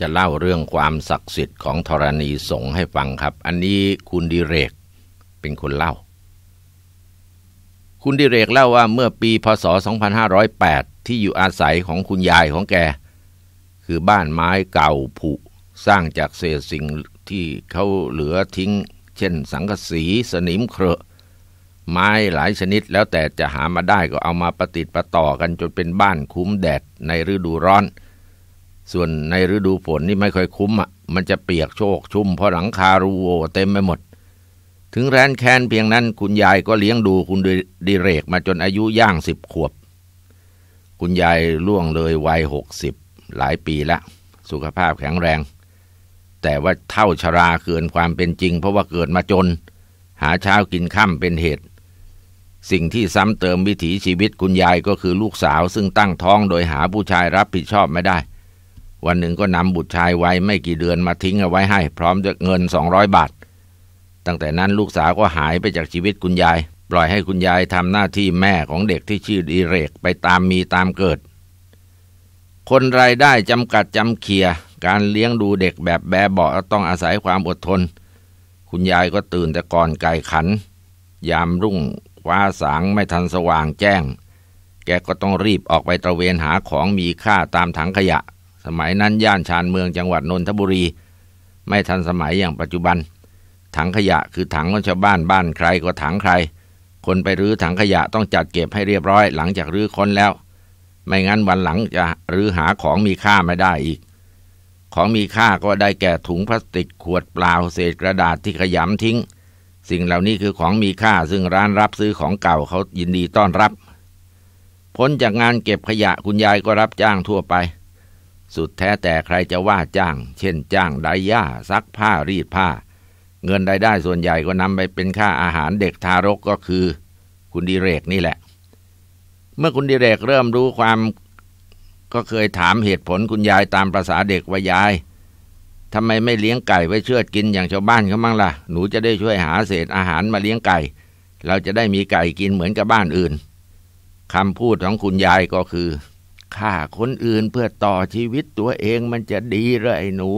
จะเล่าเรื่องความศักดิ์สิทธิ์ของธรณีสงให้ฟังครับ อันนี้คุณดิเรกเป็นคนเล่า คุณดิเรกเล่าว่าเมื่อปีพศ 2508 ที่อยู่อาศัยของคุณยายของแก คือบ้านไม้เก่าผุสร้างจากเศษสิ่งที่เขาเหลือทิ้ง เช่นสังกสีสนิมเครอะไม้หลายชนิดแล้วแต่จะหามาได้ก็เอามาประติดประต่อกันจนเป็นบ้านคุ้มแดดในฤดูร้อนส่วนในฤดูฝนนี่ไม่ค่อยคุ้มอ่ะ มันจะเปียกโชกชุ่มเพราะหลังคารูโวเต็มไปหมด ถึงแรนแคนเพียงนั้นคุณยายก็เลี้ยงดูคุณดิเรกมาจนอายุย่างสิบขวบ คุณยายล่วงเลยวัยหกสิบหลายปีละ สุขภาพแข็งแรง แต่ว่าเท่าชราเกินความเป็นจริงเพราะว่าเกิดมาจนหาเช้ากินข้าเป็นเหตุ สิ่งที่ซ้ำเติมวิถีชีวิตคุณยายก็คือลูกสาวซึ่งตั้งท้องโดยหาผู้ชายรับผิดชอบไม่ได้วันหนึ่งก็นำบุตรชายไว้ไม่กี่เดือนมาทิ้งเอาไว้ให้พร้อมด้วยเงิน 200 บาท ตั้งแต่นั้นลูกสาวก็หายไปจากชีวิตคุณยาย ปล่อยให้คุณยายทำหน้าที่แม่ของเด็กที่ชื่อดีเรกไปตามมีตามเกิด คนรายได้จำกัดจำเคีย การเลี้ยงดูเด็กแบบแบเบาต้องอาศัยความอดทน คุณยายก็ตื่นแต่ก่อนไก่ขัน ยามรุ่งว้าสางไม่ทันสว่างแจ้ง แกก็ต้องรีบออกไปตระเวนหาของมีค่าตามถังขยะสมัยนั้นย่านชานเมืองจังหวัดนนทบุรี ไม่ทันสมัยอย่างปัจจุบัน ถังขยะคือถังของชาวบ้านบ้านใครก็ถังใคร คนไปรื้อถังขยะต้องจัดเก็บให้เรียบร้อยหลังจากรื้อค้นแล้ว ไม่งั้นวันหลังจะรื้อหาของมีค่าไม่ได้อีก ของมีค่าก็ได้แก่ถุงพลาสติกขวดเปล่าเศษกระดาษที่ขยำทิ้ง สิ่งเหล่านี้คือของมีค่าซึ่งร้านรับซื้อของเก่าเขายินดีต้อนรับพ้นจากงานเก็บขยะคุณยายก็รับจ้างทั่วไปสุดแท้แต่ใครจะว่าจ้าง เช่น จ้างไดย่าซักผ้ารีดผ้า เงินรายได้ส่วนใหญ่ก็นำไปเป็นค่าอาหารเด็กทารกก็คือ คุณดิเรกนี่แหละ เมื่อคุณดิเรกเริ่มรู้ความ ก็เคยถามเหตุผลคุณยายตามประษาเด็กว่ายายทำไมไม่เลี้ยงไก่ไว้เชือดกินอย่างชาวบ้านเขาบ้างล่ะ หนูจะได้ช่วยหาเศษอาหารมาเลี้ยงไก่ เราจะได้มีไก่กินเหมือนกับบ้านอื่นคำพูดของคุณยายก็คือฆ่าคนอื่นเพื่อต่อชีวิตตัวเองมันจะดีหรือไอ้หนู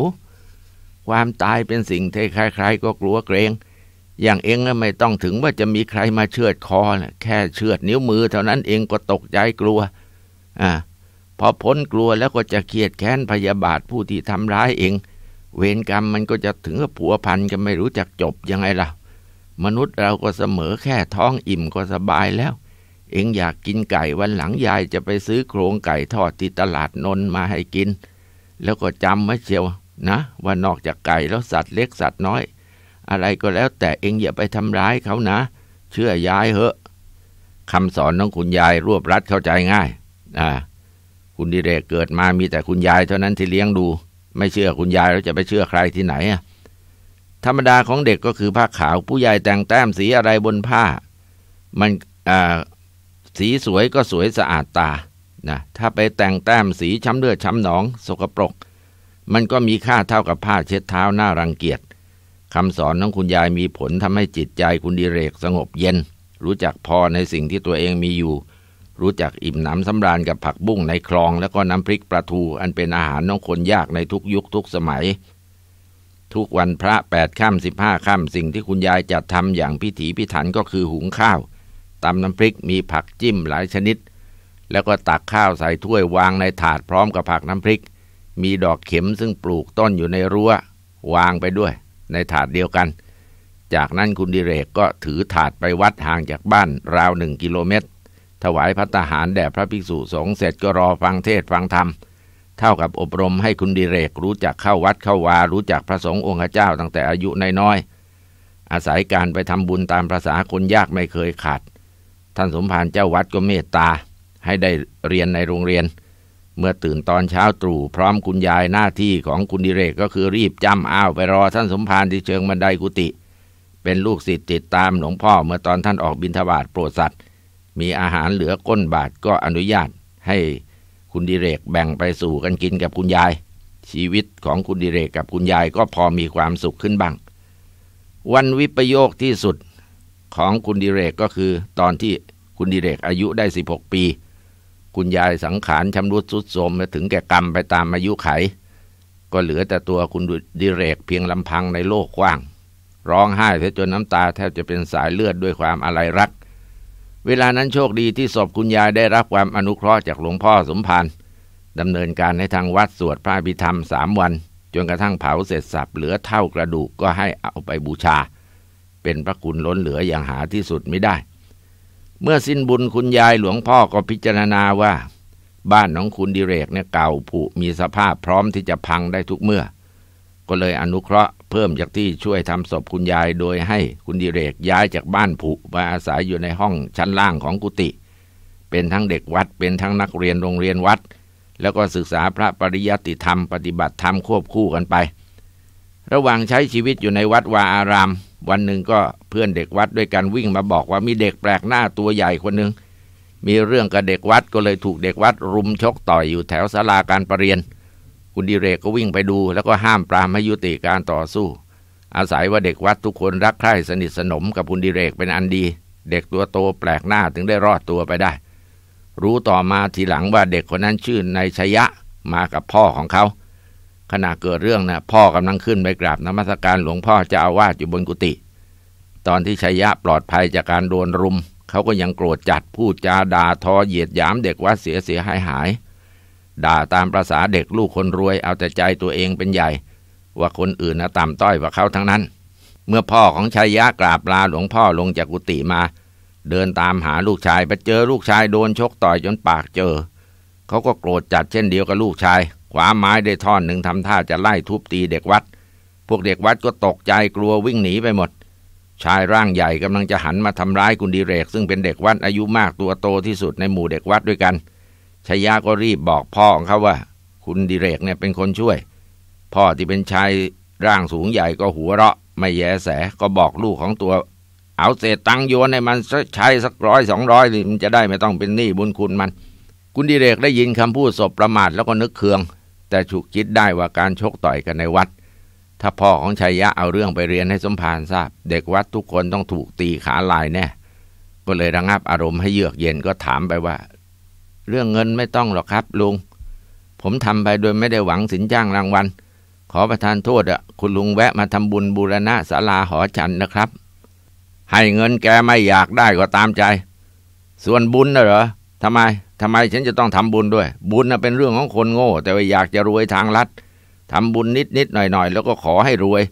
ความตายเป็นสิ่งที่ใครๆก็กลัวเกรง อย่างเองไม่ต้องถึงว่าจะมีใครมาเชือดคอนะแค่เชือดนิ้วมือเท่านั้นเองก็ตกใจกลัว อ่า พอพ้นกลัวแล้วก็จะเครียดแค้น พยาบาทผู้ที่ทำร้ายเอง เวรกรรมมันก็จะถึงกับผัวพันกันไม่รู้จักจบยังไงล่ะ มนุษย์เราก็เสมอแค่ท้องอิ่มก็สบายแล้วเอ็งอยากกินไก่วันหลังยายจะไปซื้อโครงไก่ทอดที่ตลาดนนมาให้กิน แล้วก็จำไว้เชียวนะ ว่านอกจากไก่แล้วสัตว์เล็กสัตว์น้อย อะไรก็แล้ว แต่เอ็งอย่าไปทำร้ายเขานะ เชื่อยายเหอะคำสอนของคุณยายรวบรัดเข้าใจง่ายอ่าคุณดิเรกเกิดมามีแต่คุณยาย เท่านั้นที่เลี้ยงดู ไม่เชื่อคุณยายแล้วจะไปเชื่อใครที่ไหนอะธรรมดาของเด็กก็คือผ้าขาวผู้ใหญ่แต่งแต้มสีอะไรบนผ้า มันอ่าสีสวยก็สวยสะอาดตา นะ ถ้าไปแต่งแต้มสีช้ำเลือดช้ำหนองสกปรก มันก็มีค่าเท่ากับผ้าเช็ดเท้าหน้ารังเกียจคำสอนของคุณยายมีผลทำให้จิตใจคุณดิเรกสงบเย็น รู้จักพอในสิ่งที่ตัวเองมีอยู่ รู้จักอิ่มหนำสำราญกับผักบุ้งในคลองแล้วก็น้ำพริกปลาทู อันเป็นอาหารน้องคนยากในทุกยุคทุกสมัย ทุกวันพระแปดข้ามสิบห้าข้ามสิ่งที่คุณยายจัดทำอย่างพิถีพิถันก็คือหุงข้าวตำน้ำพริกมีผักจิ้มหลายชนิด แล้วก็ตักข้าวใส่ถ้วยวางในถาดพร้อมกับผักน้ำพริก มีดอกเข็มซึ่งปลูกต้นอยู่ในรั้ววางไปด้วยในถาดเดียวกัน จากนั้นคุณดิเรกก็ถือถาดไปวัดห่างจากบ้านราวหนึ่งกิโลเมตร ถวายพัตหารแด่พระภิกษุสงฆ์เสร็จก็รอฟังเทศฟังธรรม เท่ากับอบรมให้คุณดิเรกรู้จักเข้าวัดเข้าวารู้จักพระสงฆ์องค์เจ้าตั้งแต่อายุน้อย ๆ อาศัยการไปทำบุญตามภาษาคนยากไม่เคยขาดท่านสมภารเจ้าวัดก็เมตตา ให้ได้เรียนในโรงเรียน เมื่อตื่นตอนเช้าตรู่พร้อมคุณยายหน้าที่ของคุณดิเรกก็คือรีบจำอ้าวไปรอท่านสมภารที่เชิงบันไดกุฏิเป็นลูกศิษย์ติดตามหลวงพ่อเมื่อตอนท่านออกบิณฑบาตโปรดสัตว์มีอาหารเหลือก้นบาทก็อนุญาต ให้คุณดิเรกแบ่งไปสู่กันกินกับคุณยาย ชีวิตของคุณดิเรกกับคุณยายก็พอมีความสุขขึ้นบ้างวันวิปโยคที่สุดของคุณดิเรกก็คือตอนที่คุณดิเรกอายุได้ 16 ปี คุณยายสังขารชำรุดสุดโทรมถึงแก่กรรมไปตามอายุไข ก็เหลือแต่ตัวคุณดิเรกเพียงลำพังในโลกกว้าง ร้องไห้เสียจนน้ำตาแทบจะเป็นสายเลือดด้วยความอะไรรัก เวลานั้นโชคดีที่ศพคุณยายได้รับความอนุเคราะห์จากหลวงพ่อสมภารดำเนินการให้ทางวัดสวดพระบิธรรมสามวัน จนกระทั่งเผาเสร็จสับเหลือเท่ากระดูกก็ให้เอาไปบูชาเป็นพระคุณล้นเหลืออย่างหาที่สุดไม่ได้ เมื่อสิ้นบุญคุณยายหลวงพ่อก็พิจารณาว่า บ้านของคุณดิเรกเนี่ยเก่าผุมีสภาพพร้อมที่จะพังได้ทุกเมื่อก็เลยอนุเคราะห์เพิ่มจากที่ช่วยทำศพคุณยายโดยให้คุณดิเรกย้ายจากบ้านผุมาอาศัยอยู่ในห้องชั้นล่างของกุฏิเป็นทั้งเด็กวัดเป็นทั้งนักเรียนโรงเรียนวัด แล้วก็ศึกษาพระปริยัติธรรมปฏิบัติธรรมควบคู่กันไป ระหว่างใช้ชีวิตอยู่ในวัดวาอารามวันหนึ่งก็เพื่อนเด็กวัดด้วยกันวิ่งมาบอกว่ามีเด็กแปลกหน้าตัวใหญ่คนหนึ่งมีเรื่องกับเด็กวัดก็เลยถูกเด็กวัดรุมชกต่อยอยู่แถวศาลาการประเรียนคุณดิเรกก็วิ่งไปดูแล้วก็ห้ามปรามให้ยุติการต่อสู้ อาศัยว่าเด็กวัดทุกคนรักใคร่สนิทสนมกับคุณดิเรกเป็นอันดี เด็กตัวโตแปลกหน้าถึงได้รอดตัวไปได้ รู้ต่อมาทีหลังว่าเด็กคนนั้นชื่อนายชยะมากับพ่อของเขาขณะเกิดเรื่องนะพ่อกำลังขึ้นไปกราบนมัสการหลวงพ่อเจ้าอาวาสอยู่บนกุฏิตอนที่ชัยยะปลอดภัยจากการโดนรุมเขาก็ยังโกรธจัดพูดจาด่าทอเหยียดหยามเด็กวัดเสียเสียหายหาย ด่าตามประษาเด็กลูกคนรวย เอาแต่ใจตัวเองเป็นใหญ่ ว่าคนอื่นนะต่ำต้อยกว่าเขาทั้งนั้น เมื่อพ่อของชัยยะกราบลาหลวงพ่อลงจากกุฏิมา เดินตามหาลูกชายไปเจอลูกชายโดนชกต่อยจนปากเจอเขาก็โกรธจัดเช่นเดียวกับลูกชายขวาไม้ได้ท่อนหนึ่งทำท่าจะไล่ทุบตีเด็กวัด พวกเด็กวัดก็ตกใจกลัววิ่งหนีไปหมด ชายร่างใหญ่กำลังจะหันมาทำร้ายคุณดีเรก ซึ่งเป็นเด็กวัดอายุมากตัวโตที่สุดในหมู่เด็กวัดด้วยกันชายาก็รีบบอกพ่อของเขาว่า คุณดีเรกเนี่ยเป็นคนช่วย พ่อที่เป็นชายร่างสูงใหญ่ก็หัวเราะ ไม่แยแสก็บอกลูกของตัว เอาเศษตังโยนในมันใช้สักร้อยสองร้อยมันจะได้ไม่ต้องเป็นหนี้บุญคุณมัน คุณดีเรกได้ยินคำพูดศพประมาทแล้วก็นึกเคืองแต่ฉุกคิดได้ว่าการชกต่อยกันในวัด ถ้าพ่อของชัยยะเอาเรื่องไปเรียนให้สมภารทราบ เด็กวัดทุกคนต้องถูกตีขาลายแน่ก็เลยระงับอารมณ์ให้เยือกเย็นก็ถามไปว่า เรื่องเงินไม่ต้องหรอกครับ ลุง ผมทำไปโดยไม่ได้หวังสินจ้างรางวัล ขอประทานโทษอะคุณลุงแวะมาทำบุญบูรณะศาลาหอฉันนะครับ ให้เงินแกไม่อยากได้ก็ตามใจ ส่วนบุญนะเหรอทำไมทำไมฉันจะต้องทำบุญด้วย บุญน่ะเป็นเรื่องของคนโง่ แต่ว่าอยากจะรวยทางลัด ทำบุญนิดนิดหน่อยหน่อยแล้วก็ขอให้รวย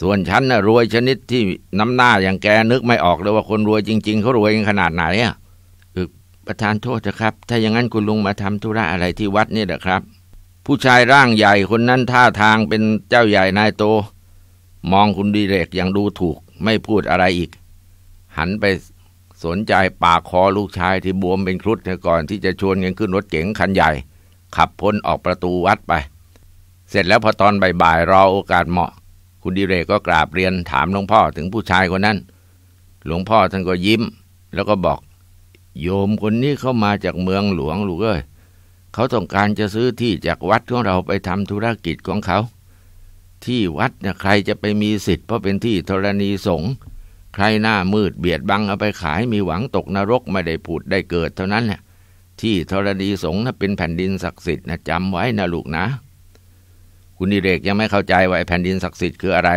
ส่วนฉันน่ะรวยชนิดที่น้ำหน้าอย่างแกนึกไม่ออกเลยว่าคนรวยจริง ๆ เขารวยกันขนาดไหนอ่ะประธานโทษนะครับ ถ้าอย่างนั้นคุณลุงมาทำธุระอะไรที่วัดนี่แหละครับ ผู้ชายร่างใหญ่คนนั้นท่าทางเป็นเจ้าใหญ่นายโต มองคุณดีเรกอย่างดูถูก ไม่พูดอะไรอีก หันไปสนใจปากคอลูกชายที่บวมเป็นครุฑก่อนที่จะชวนกันขึ้นรถเก๋งคันใหญ่ ขับพ้นออกประตูวัดไป เสร็จแล้วพอตอนบ่ายๆรอโอกาสเหมาะ คุณดิเรกก็กราบเรียนถามหลวงพ่อถึงผู้ชายคนนั้น หลวงพ่อท่านก็ยิ้มแล้วก็บอก โยมคนนี้เข้ามาจากเมืองหลวงลูกเอ้ยเขาต้องการจะซื้อที่จากวัดของเราไปทำธุรกิจของเขา ที่วัดเนี่ยใครจะไปมีสิทธิ์เพราะเป็นที่ธรณีสงฆ์ใครหน้ามืดเบียดบังเอาไปขายมีหวังตกนรกไม่ได้ผุดได้เกิดเท่านั้นน่ะที่ธรณีสงฆ์เป็นแผ่นดินศักดิ์สิทธิ์นะจำไว้นะ ลูกนะ คุณดิเรกยังไม่เข้าใจว่าแผ่นดินศักดิ์สิทธิ์คืออะไร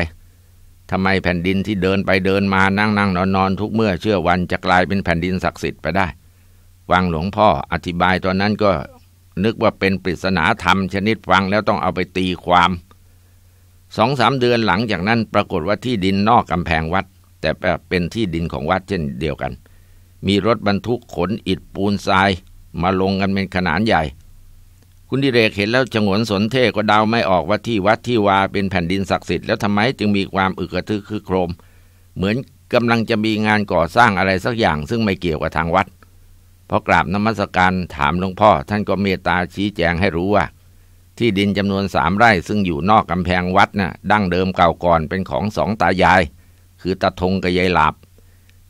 ทำไมแผ่นดินที่เดินไปเดินมานั่งนั่งนอนนอนทุกเมื่อเชื่อวันจะกลายเป็นแผ่นดินศักดิ์สิทธิ์ไปได้วังหลวงพ่ออธิบายตอนนั้นก็นึกว่าเป็นปริศนาธรรม ชนิดฟังแล้วต้องเอาไปตีความสองสามเดือนหลังจากนั้นปรากฏว่าที่ดินนอกกำแพงวัดแต่เป็นที่ดินของวัดเช่นเดียวกัน มีรถบรรทุกขนอิฐปูนทรายมาลงกันเป็นขนาดใหญ่ คุณดิเรกเห็นแล้วฉงนสนเท่ก็เดาไม่ออกว่าที่วัดที่วา เป็นแผ่นดินศักดิ์สิทธิ์แล้วทำไมจึงมีความอึกระทึกคือโครม เหมือนกำลังจะมีงานก่อสร้างอะไรสักอย่างซึ่งไม่เกี่ยวกับทางวัดพอกราบนมัสการถามหลวงพ่อท่านก็เมตตาชี้แจงให้รู้ว่า ที่ดินจำนวนสามไร่ซึ่งอยู่นอกกำแพงวัดนะ่ะดั้งเดิมเก่าก่อนเป็นของสองตายายคือตาทงกับยายหลับ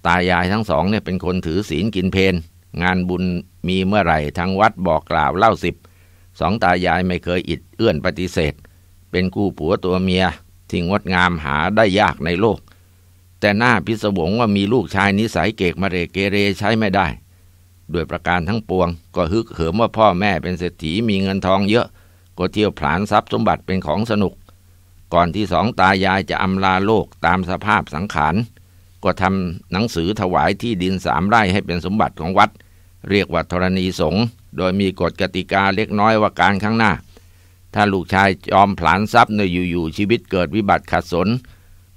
ตายายทั้งสองเนี่ยเป็นคนถือศีลกินเพนงานบุญมีเมื่อไหร่ท้งวัดบอกกล่าวเล่าสิบ สองตายายไม่เคยอิดเอื้อนปฏิเสธ เป็นกู้ผัวตัวเมียที่งดงามหาได้ยากในโลก แต่หน้าพิศวงว่ามีลูกชายนิสัยเกกมาเรเกเรใช้ไม่ได้ ด้วยประการทั้งปวงก็ฮึกเหิมว่าพ่อแม่เป็นเศรษฐีมีเงินทองเยอะก็เที่ยวผลานทรัพย์สมบัติเป็นของสนุกก่อนที่สองตายายจะอำลาโลกตามสภาพสังขารก็ทำหนังสือถวายที่ดินสามไร่ให้เป็นสมบัติของวัด เรียกว่าธรณีสง โดยมีกฎกติกาเล็กน้อยว่าการข้างหน้า ถ้าลูกชายยอมผลานทรัพย์ในอยู่ๆชีวิตเกิดวิบัติขัดสน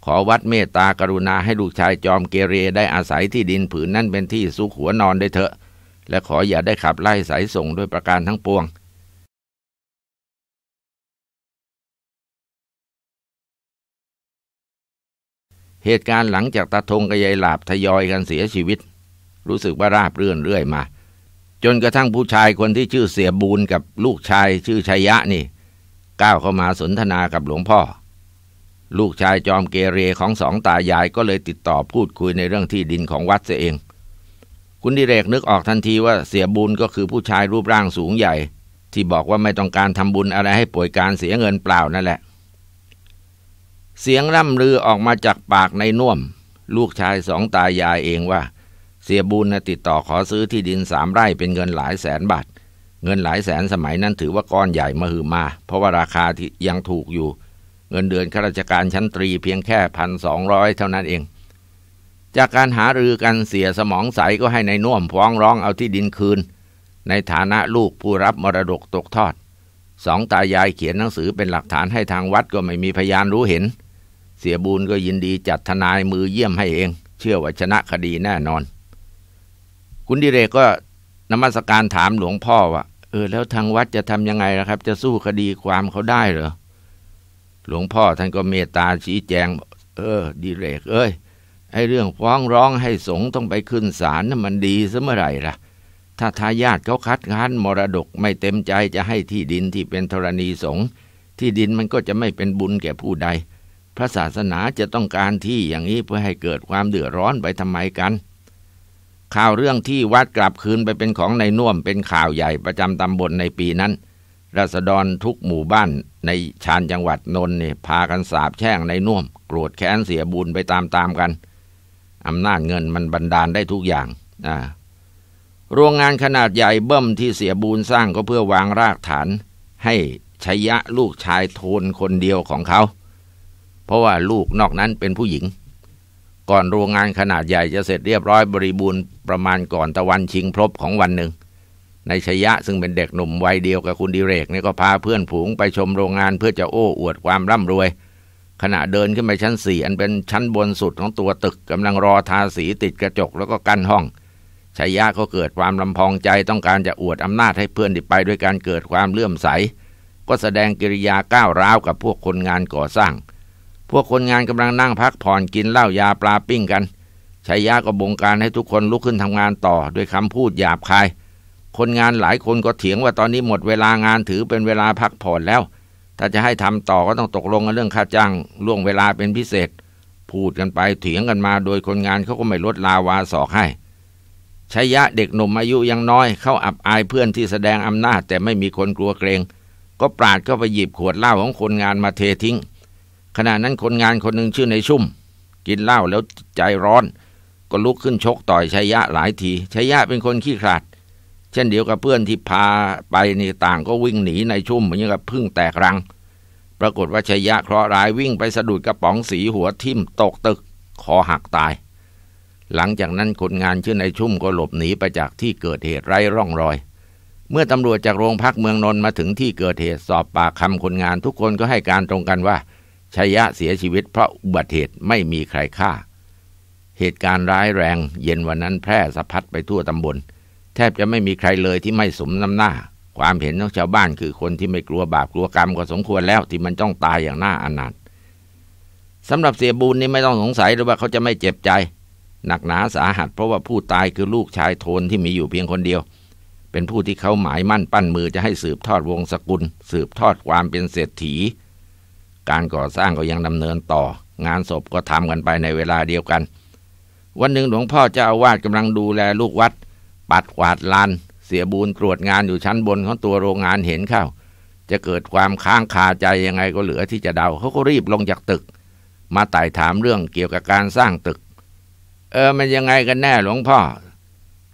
ขอวัดเมตตากรุณาให้ลูกชายจอมเกเรได้อาศัยที่ดินผืนนั้นเป็นที่ซุกหัวนอนได้เถอะ และขออย่าได้ขับไล่สายส่งด้วยประการทั้งปวงเหตุการณ์หลังจากตาทงกับยายหลาบทยอยกันเสียชีวิตรู้สึกว่าราบเรื่อนเรื่อยมา จนกระทั่งผู้ชายคนที่ชื่อเสียบูนกับลูกชายชื่อชัยยะนี่ ก้าวเข้ามาสนทนากับหลวงพ่อ ลูกชายจอมเกเรของสองตายายก็เลยติดต่อพูดคุยในเรื่องที่ดินของวัดเสียเอง คุณดิเรกนึกออกทันทีว่าเสียบูนก็คือผู้ชายรูปร่างสูงใหญ่ ที่บอกว่าไม่ต้องการทำบุญอะไรให้ป่วยการเสียเงินเปล่านั่นแหละเสียงร่ำลือออกมาจากปากในน่วม ลูกชายสองตายายเองว่าเสียบุญนะติดต่อขอซื้อที่ดินสามไร่เป็นเงินหลายแสนบาท เงินหลายแสนสมัยนั้นถือว่าก้อนใหญ่มาหือมา เพราะว่าราคาที่ยังถูกอยู่ เงินเดือนข้าราชการชั้นตรีเพียงแค่พันสองร้อยเท่านั้นเอง จากการหารือกันเสียสมองใสก็ให้ในน่วมพ้องร้องเอาที่ดินคืน ในฐานะลูกผู้รับมรดกตกทอด สองตายายเขียนหนังสือเป็นหลักฐานให้ทางวัดก็ไม่มีพยานรู้เห็นเสียบูนก็ยินดีจัดทนายมือเยี่ยมให้เอง เชื่อว่าชนะคดีแน่นอน คุณดิเรกก็นมัสการถามหลวงพ่อว่าเออแล้วทางวัดจะทำยังไงนะครับ จะสู้คดีความเขาได้เหรอ หลวงพ่อท่านก็เมตตาชี้แจง เออ ดิเรก เอ้ย ไอเรื่องฟ้องร้องให้สงต้องไปขึ้นศาลนั่นมันดีซะเมื่อไหร่ล่ะ ถ้าทายาทเขาคัดค้านมรดกไม่เต็มใจจะให้ที่ดินที่เป็นธรณีสง ที่ดินมันก็จะไม่เป็นบุญแก่ผู้ใดพระศาสนาจะต้องการที่อย่างนี้เพื่อให้เกิดความเดือดร้อนไปทำไมกัน ข่าวเรื่องที่วัดกลับคืนไปเป็นของในน่วม เป็นข่าวใหญ่ประจำตำบลในปีนั้น ราษฎรทุกหมู่บ้านในชานจังหวัดนนท์เนี่ยพากันสาบแช่งในน่วมโกรธแค้นเสียบุญไปตาม ๆ กันอำนาจเงินมันบันดาลได้ทุกอย่างอ่าโรงงานขนาดใหญ่เบิ้มที่เสียบูนสร้างก็เพื่อวางรากฐาน ให้ชยะลูกชายโทนคนเดียวของเขาเพราะว่าลูกนอกนั้นเป็นผู้หญิง ก่อนโรงงานขนาดใหญ่จะเสร็จเรียบร้อยบริบูรณ์ประมาณก่อนตะวันชิงพรบของวันหนึ่งนายชยะซึ่งเป็นเด็กหนุ่มวัยเดียวกับคุณดิเรกนี่ก็พาเพื่อนผูงไปชมโรงงานเพื่อจะโอ้อวดความร่ำรวย ขณะเดินขึ้นไปชั้นสี่อันเป็นชั้นบนสุดของตัวตึกกำลังรอทาสีติดกระจกแล้วก็กั้นห้อง ชยะก็เกิดความลำพองใจต้องการจะอวดอำนาจให้เพื่อนทิไปด้วยการเกิดความเลื่อมใส ก็แสดงกิริยาก้าวร้าวกับพวกคนงานก่อสร้างพวกคนงานกำลังนั่งพักผ่อนกินเหล้ายาปลาปิ้งกันชายาก็บงการให้ทุกคนลุกขึ้นทำงานต่อด้วยคำพูดหยาบคาย คนงานหลายคนก็เถียงว่าตอนนี้หมดเวลางานถือเป็นเวลาพักผ่อนแล้ว ถ้าจะให้ทำต่อก็ต้องตกลงกันเรื่องค่าจ้างล่วงเวลาเป็นพิเศษ พูดกันไปเถียงกันมาโดยคนงานเขาก็ไม่ลดลาวาสอกให้ชายะเด็กหนุ่มอายุยังน้อยเข้าอับอายเพื่อนที่แสดงอำนาจ แต่ไม่มีคนกลัวเกรง ก็ปราดเข้าไปหยิบขวดเหล้าของคนงานมาเททิ้งขณะนั้นคนงานคนหนึ่งชื่อในชุ่ม กินเหล้าแล้วใจร้อน ก็ลุกขึ้นชกต่อยชัยยะหลายทีชัยยะเป็นคนขี้ขลาด เช่นเดียวกับเพื่อนที่พาไปในต่างก็วิ่งหนีในชุ่มเหมือนกับพึ่งแตกรัง ปรากฏว่าชัยยะเคราะห์ร้ายวิ่งไปสะดุดกระป๋องสีหัวทิ่มตกตึกคอหักตาย หลังจากนั้นคนงานชื่อในชุ่มก็หลบหนีไปจากที่เกิดเหตุไร้ร่องรอย เมื่อตำรวจจากโรงพักเมืองนนท์มาถึงที่เกิดเหตุสอบปากคำคนงาน ทุกคนก็ให้การตรงกันว่าชยะเสียชีวิตเพราะอุบัติเหตุไม่มีใครฆ่า เหตุการณ์ร้ายแรง เย็นวันนั้นแพร่สะพัดไปทั่วตำบล แทบจะไม่มีใครเลยที่ไม่สมน้ำหน้า ความเห็นของชาวบ้านคือคนที่ไม่กลัวบาปกลัวกรรมก็สมควรแล้ว ที่มันต้องตายอย่างน่าอนาถสำหรับเสียบุญนี่ไม่ต้องสงสัยหรือว่าเขาจะไม่เจ็บใจหนักหนาสาหัสเพราะว่าผู้ตายคือลูกชายโทนที่มีอยู่เพียงคนเดียว เป็นผู้ที่เขาหมายมั่นปั้นมือจะให้สืบทอดวงสกุล สืบทอดความเป็นเศรษฐีการก่อสร้างก็ยังดำเนินต่อ งานศพก็ทำกันไปในเวลาเดียวกัน วันหนึ่งหลวงพ่อเจ้าอาวาสกำลังดูแลลูกวัด ปัดกวาดลานเสียบูนตรวจงานอยู่ชั้นบนของตัวโรงงานเห็นเข้า จะเกิดความค้างคาใจยังไงก็เหลือที่จะเดาเขาก็รีบลงจากตึก มาไต่ถามเรื่องเกี่ยวกับการสร้างตึก เออมันยังไงกันแน่หลวงพ่อ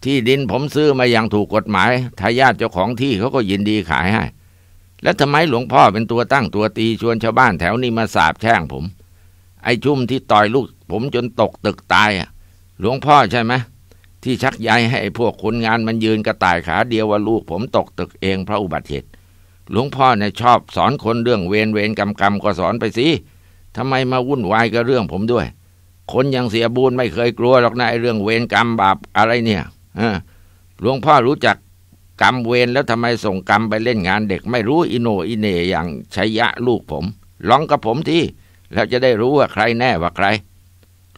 ที่ดินผมซื้อมาอย่างถูกกฎหมายทายาทเจ้าของที่เขาก็ยินดีขายให้แล้วทำไมหลวงพ่อเป็นตัวตั้งตัวตีชวนชาวบ้านแถวนี้มาสาบแช่งผม ไอ้ชุ่มที่ต่อยลูกผมจนตกตึกตายอ่ะ หลวงพ่อใช่ไหมที่ชักใยให้พวกคนงานมันยืนกระต่ายขาเดียวว่าลูกผมตกตึกเองเพราะอุบัติเหตุหลวงพ่อเนี่ยชอบสอนคนเรื่องเวรเวรกรรมกรรมก็สอนไปสิทำไมมาวุ่นวายกับเรื่องผมด้วย คนยังเสียบูญไม่เคยกลัวหรอกนะไอ้เรื่องเวรกรรม บาปอะไรเนี่ยหลวงพ่อรู้จักกรรมเวรแล้วทำไมส่งกรรมไปเล่นงานเด็กไม่รู้อิโนอิเนอย่างชัยยะลูกผมลองกับผมที่แล้วจะได้รู้ว่าใครแน่ว่าใคร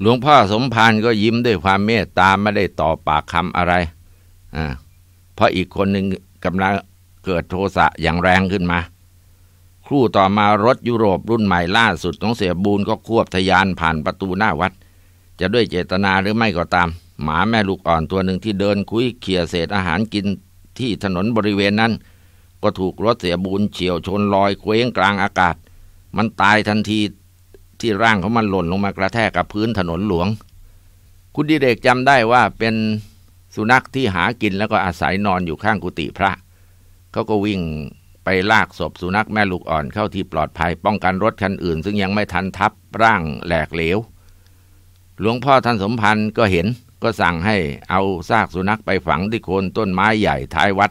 หลวงพ่อสมภารก็ยิ้มด้วยความเมตตาไม่ได้ต่อปากคำอะไรอ่าเพราะอีกคนหนึ่งกำลังเกิดโทสะอย่างแรงขึ้นมา ครู่ต่อมารถยุโรปรุ่นใหม่ล่าสุดของเสียบูนก็ควบทยานผ่านประตูหน้าวัด จะด้วยเจตนาหรือไม่ก็ตาม หมาแม่ลูกอ่อนตัวหนึ่งที่เดินคุยเขี่ยเศษอาหารกินที่ถนนบริเวณนั้นก็ถูกรถเสียบูนเฉียวชนลอยเคว้งกลางอากาศ มันตายทันทีที่ร่างของมันหล่นลงมากระแทกกับพื้นถนนหลวง คุณดิเรกจำได้ว่าเป็นสุนัขที่หากินแล้วก็อาศัยนอนอยู่ข้างกุฏิพระ เขาก็วิ่งไปลากศพสุนัขแม่ลูกอ่อนเข้าที่ปลอดภัย ป้องกันรถคันอื่น ซึ่งยังไม่ทันทับร่างแหลกเหลว หลวงพ่อท่านสมพันธ์ก็เห็นก็สั่งให้เอาซากสุนัขไปฝังที่โคนต้นไม้ใหญ่ท้ายวัด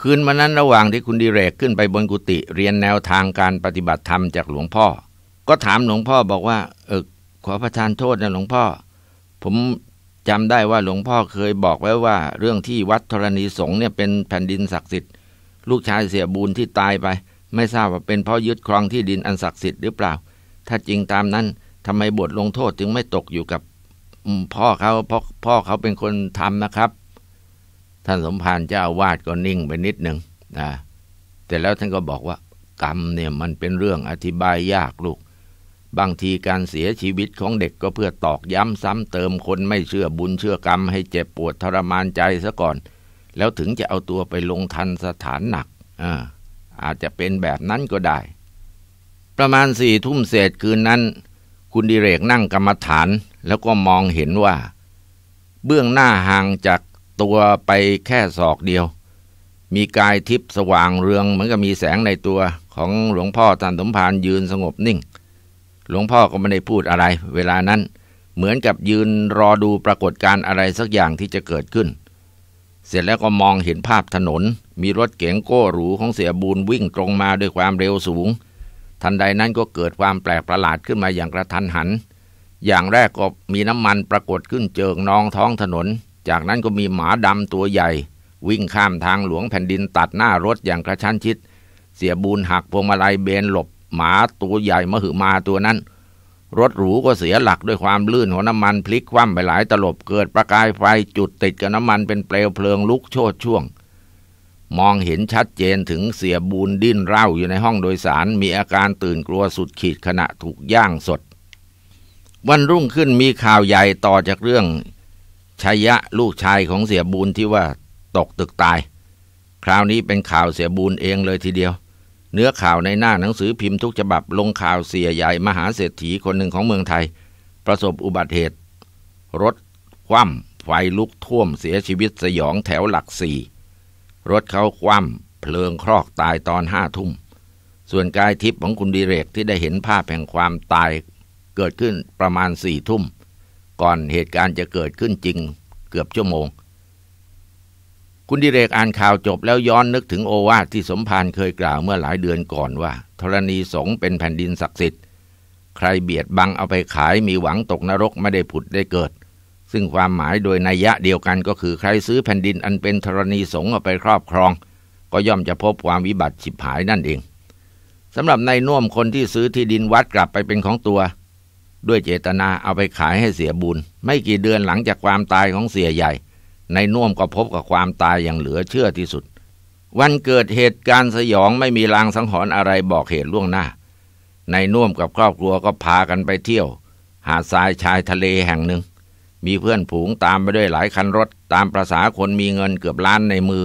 คืนวันนั้นระหว่างที่คุณดีเรกขึ้นไปบนกุฏิเรียนแนวทางการปฏิบัติธรรมจากหลวงพ่อ ก็ถามหลวงพ่อบอกว่า เออขอประทานโทษนะหลวงพ่อ ผมจำได้ว่าหลวงพ่อเคยบอกไว้ว่า เรื่องที่วัดธรณีสงเนี่ยเป็นแผ่นดินศักดิ์สิทธิ์ ลูกชายเสียบูญที่ตายไป ไม่ทราบว่าเป็นเพราะยึดครองที่ดินอันศักดิ์สิทธิ์หรือเปล่า ถ้าจริงตามนั้นทำไมบทลงโทษถึงไม่ตกอยู่กับพ่อเขาพ่อพ่อเขาเป็นคนทำนะครับ ท่านสมภารเจ้าวาดก็นิ่งไปนิดหนึ่งนะแต่แล้วท่านก็บอกว่า กรรมเนี่ยมันเป็นเรื่องอธิบายยากลูกบางทีการเสียชีวิตของเด็กก็เพื่อตอกย้ำ ซ้ำเติมคนไม่เชื่อบุญเชื่อกรรม ให้เจ็บปวดทรมานใจซะก่อน แล้วถึงจะเอาตัวไปลงทันสถานหนักอ่าอาจจะเป็นแบบนั้นก็ได้ ประมาณสี่ทุ่มเศษคืนนั้น คุณดิเรกนั่งกรรมฐานแล้วก็มองเห็นว่า เบื้องหน้าห่างจากตัวไปแค่ศอกเดียว มีกายทิพย์สว่างเรืองเหมือนกับมีแสงในตัวของหลวงพ่อท่านสมภารยืนสงบนิ่ง หลวงพ่อก็ไม่ได้พูดอะไร เวลานั้น เหมือนกับยืนรอดูปรากฏการอะไรสักอย่างที่จะเกิดขึ้น เสร็จแล้วก็มองเห็นภาพถนน มีรถเก๋งโก้หรูของเสียบูนวิ่งตรงมาด้วยความเร็วสูง ทันใดนั้นก็เกิดความแปลกประหลาดขึ้นมาอย่างกระทันหันอย่างแรกก็มีน้ำมันปรากฏขึ้นเจิงนองท้องถนน จากนั้นก็มีหมาดำตัวใหญ่ วิ่งข้ามทางหลวงแผ่นดินตัดหน้ารถอย่างกระชั้นชิด เสียบูนหักพวงมาลัยเบนหลบหมาตัวใหญ่มหึมาตัวนั้น รถหรูก็เสียหลักด้วยความลื่นของน้ำมันพลิกคว่ำไปหลายตลบเกิดประกายไฟจุดติดกับน้ำมันเป็นเปลวเพลิงลุกโชนช่วง มองเห็นชัดเจนถึงเสียบูนดิ้นเร่าอยู่ในห้องโดยสารมีอาการตื่นกลัวสุดขีดขณะถูกย่างสดวันรุ่งขึ้นมีข่าวใหญ่ต่อจากเรื่องชัยยะลูกชายของเสียบูนที่ว่าตกตึกตาย คราวนี้เป็นข่าวเสียบูนเองเลยทีเดียว เนื้อข่าวในหน้าหนังสือพิมพ์ทุกฉบับลงข่าวเสียใหญ่มหาเศรษฐีคนหนึ่งของเมืองไทย ประสบอุบัติเหตุ รถ คว่ำไฟลุกท่วมเสียชีวิตสยองแถวหลักสี่รถเขาคว่ำเพลิงคลอกตายตอนห้าทุ่มส่วนกายทิพย์ของคุณดีเรกที่ได้เห็นภาพแห่งความตายเกิดขึ้นประมาณสี่ทุ่ม ก่อนเหตุการณ์จะเกิดขึ้นจริง เกือบชั่วโมง คุณดิเรกอ่านข่าวจบแล้วย้อนนึกถึงโอวาทที่สมภารเคยกล่าวเมื่อหลายเดือนก่อนว่าธรณีสงเป็นแผ่นดินศักดิ์สิทธิ์ ใครเบียดบังเอาไปขายมีหวังตกนรกไม่ได้ผุดได้เกิด ซึ่งความหมายโดยนัยยะเดียวกันก็คือใครซื้อแผ่นดินอันเป็นธรณีสงเอาไปครอบครอง ก็ย่อมจะพบความวิบัติฉิบหายนั่นเองสำหรับนายน่วมคนที่ซื้อที่ดินวัดกลับไปเป็นของตัวด้วยเจตนาเอาไปขายให้เสียบุญ ไม่กี่เดือนหลังจากความตายของเสียใหญ่ ในน่วมก็พบกับความตายอย่างเหลือเชื่อที่สุด วันเกิดเหตุการณ์สยองไม่มีลางสังหรณ์อะไรบอกเหตุล่วงหน้า ในน่วมกับครอบครัวก็พากันไปเที่ยว หาทรายชายทะเลแห่งหนึ่ง มีเพื่อนผูงตามไปด้วยหลายคันรถ ตามประษาคนมีเงินเกือบล้านในมือ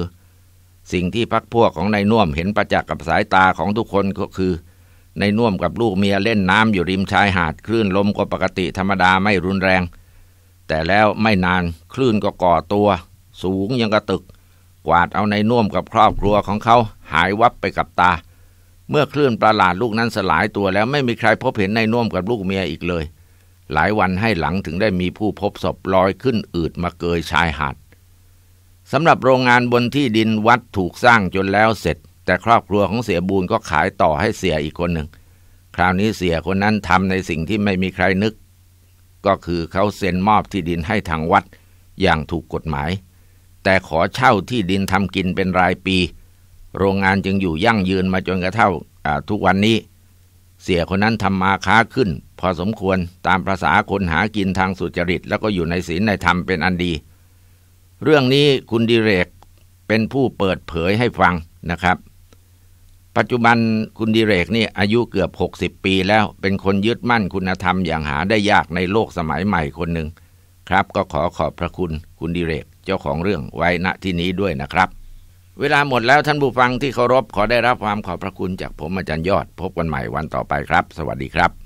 สิ่งที่พักพวกของนายน่วมเห็นประจักษ์กับสายตาของทุกคนก็คือในน่วมกับลูกเมียเล่นน้ำอยู่ริมชายหาด คลื่นลมก็ปกติธรรมดาไม่รุนแรง แต่แล้วไม่นาน คลื่นก็ก่อตัว สูงยังกระตึก กวาดเอาในน่วมกับครอบครัวของเขาหายวับไปกับตา เมื่อคลื่นประหลาดลูกนั้นสลายตัวแล้วไม่มีใครพบเห็นในน่วมกับลูกเมียอีกเลย หลายวันให้หลังถึงได้มีผู้พบศพลอยขึ้นอืดมาเกยชายหาดสำหรับโรงงานบนที่ดินวัดถูกสร้างจนแล้วเสร็จแต่ครอบครัวของเสียบูนก็ขายต่อให้เสียอีกคนหนึ่ง คราวนี้เสียคนนั้นทำในสิ่งที่ไม่มีใครนึก ก็คือเขาเซ็นมอบที่ดินให้ทางวัดอย่างถูกกฎหมาย แต่ขอเช่าที่ดินทำกินเป็นรายปี โรงงานจึงอยู่ยั่งยืนมาจนกระทั่งทุกวันนี้ เสียคนนั้นทำมาค้าขึ้นพอสมควรตามภาษาคนหากินทางสุจริต แล้วก็อยู่ในศีลในธรรมเป็นอันดี เรื่องนี้คุณดิเรกเป็นผู้เปิดเผยให้ฟังนะครับปัจจุบันคุณดิเรกนี่อายุเกือบ 60 ปีแล้วเป็นคนยึดมั่นคุณธรรมอย่างหาได้ยากในโลกสมัยใหม่คนหนึ่งครับก็ขอขอบพระคุณคุณดิเรกเจ้าของเรื่องไว้ณที่นี้ด้วยนะครับ เวลาหมดแล้วท่านผู้ฟังที่เคารพขอได้รับความขอบพระคุณจากผมอาจารย์ยอดพบกันใหม่วันต่อไปครับ สวัสดีครับ